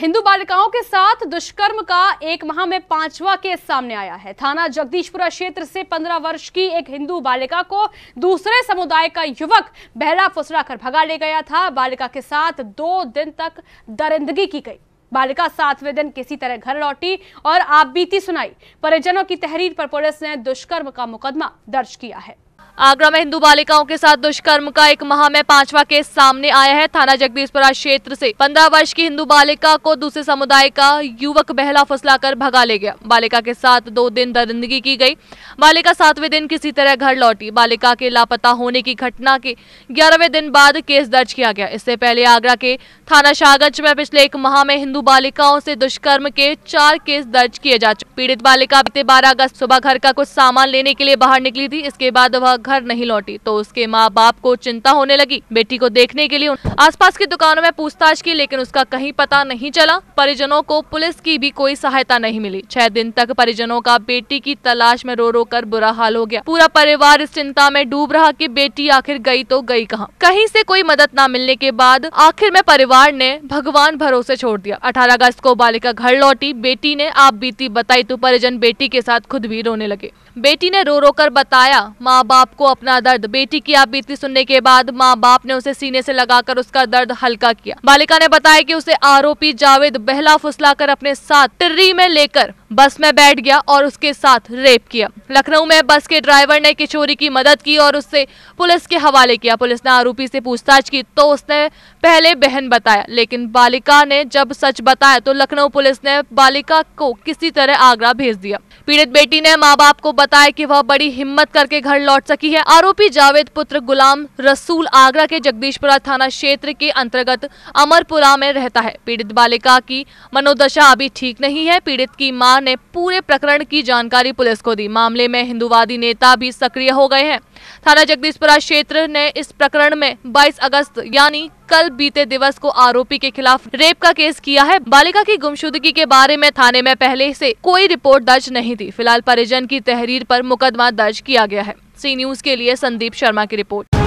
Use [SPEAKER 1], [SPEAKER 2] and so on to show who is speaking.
[SPEAKER 1] हिंदू बालिकाओं के साथ दुष्कर्म का एक माह में पांचवा केस सामने आया है थाना जगदीशपुरा क्षेत्र से पंद्रह वर्ष की एक हिंदू बालिका को दूसरे समुदाय का युवक बहला फुसरा कर भगा ले गया था बालिका के साथ दो दिन तक दरिंदगी की गई बालिका सातवें दिन किसी तरह घर लौटी और आप बीती सुनाई परिजनों की तहरीर पर पुलिस ने दुष्कर्म का मुकदमा दर्ज किया है आगरा में हिंदू बालिकाओं के साथ दुष्कर्म
[SPEAKER 2] का एक माह में पांचवा केस सामने आया है थाना जगदीशपुरा क्षेत्र से पंद्रह वर्ष की हिंदू बालिका को दूसरे समुदाय का युवक बहला फुसलाकर भगा ले गया बालिका के साथ दो दिन दरिंदगी की गई बालिका सातवें दिन किसी तरह घर लौटी बालिका के लापता होने की घटना के ग्यारहवें दिन बाद केस दर्ज किया गया इससे पहले आगरा के थाना शागंज में पिछले एक माह में हिंदू बालिकाओं से दुष्कर्म के चार केस दर्ज किए जा चुके पीड़ित बालिका बीते बारह अगस्त सुबह घर का कुछ सामान लेने के लिए बाहर निकली थी इसके बाद वह घर नहीं लौटी तो उसके माँ बाप को चिंता होने लगी बेटी को देखने के लिए आसपास की दुकानों में पूछताछ की लेकिन उसका कहीं पता नहीं चला परिजनों को पुलिस की भी कोई सहायता नहीं मिली छह दिन तक परिजनों का बेटी की तलाश में रो रो कर बुरा हाल हो गया पूरा परिवार इस चिंता में डूब रहा कि बेटी आखिर गई तो गई कहाँ कहीं से कोई मदद ना मिलने के बाद आखिर में परिवार ने भगवान भरोसे छोड़ दिया अठारह अगस्त को बालिका घर लौटी बेटी ने आप बीती बताई तो परिजन बेटी के साथ खुद भी रोने लगे बेटी ने रो रो कर बताया माँ बाप को अपना दर्द बेटी की आप बीती सुनने के बाद माँ बाप ने उसे सीने से लगाकर उसका दर्द हल्का किया बालिका ने बताया कि उसे आरोपी जावेद बहला फुसला कर अपने साथ टिर्री में लेकर बस में बैठ गया और उसके साथ रेप किया लखनऊ में बस के ड्राइवर ने किशोरी की मदद की और उससे पुलिस के हवाले किया पुलिस ने आरोपी से पूछताछ की तो उसने पहले बहन बताया लेकिन बालिका ने जब सच बताया तो लखनऊ पुलिस ने बालिका को किसी तरह आगरा भेज दिया पीड़ित बेटी ने माँ बाप को बताया कि वह बड़ी हिम्मत करके घर लौट सकी है आरोपी जावेद पुत्र गुलाम रसूल आगरा के जगदीशपुरा थाना क्षेत्र के अंतर्गत अमरपुरा में रहता है पीड़ित बालिका की मनोदशा अभी ठीक नहीं है पीड़ित की माँ कुमार ने पूरे प्रकरण की जानकारी पुलिस को दी मामले में हिंदुवादी नेता भी सक्रिय हो गए हैं थाना जगदीशपुरा क्षेत्र ने इस प्रकरण में 22 अगस्त यानी कल बीते दिवस को आरोपी के खिलाफ रेप का केस किया है बालिका की गुमशुदगी के बारे में थाने में पहले से कोई रिपोर्ट दर्ज नहीं थी फिलहाल परिजन की तहरीर आरोप मुकदमा दर्ज किया गया है सी न्यूज के लिए संदीप शर्मा की रिपोर्ट